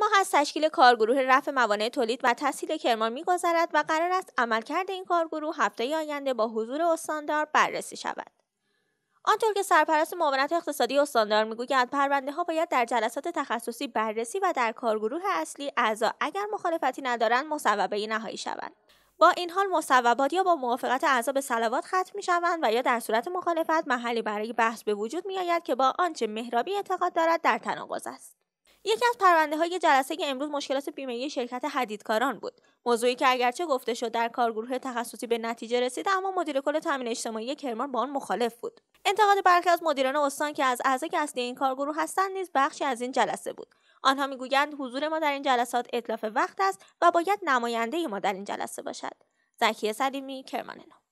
ماه از تشکیل کارگروه رفع موانع تولید و تسهیل کرمان میگذرد و قرار است عملکرد این کارگروه هفته آینده با حضور استاندار بررسی شود آنطور که سرپرست معاونت اقتصادی استاندار میگوید پرونده ها باید در جلسات تخصصی بررسی و در کارگروه اصلی اعضا اگر مخالفتی ندارند مصوبه نهایی شوند با این حال مصوبات یا با موافقت اعضا به سلوات ختم می شوند و یا در صورت مخالفت محلی برای بحث به وجود می آید که با آنچه مهرابی اعتقاد دارد در تناقض است یکی از پرونده های جلسه که امروز مشکلات بیمه شرکت حدیدکاران بود موضوعی که اگرچه گفته شد در کارگروه تخصصی به نتیجه رسید اما مدیر کل تامین اجتماعی کرمان با آن مخالف بود انتقاد برخی از مدیران استان که از اعضای اصلی این کارگروه هستند نیز بخشی از این جلسه بود آنها میگویند حضور ما در این جلسات اطلاف وقت است و باید نماینده ما در این جلسه باشد زکیه سلیمی کرمان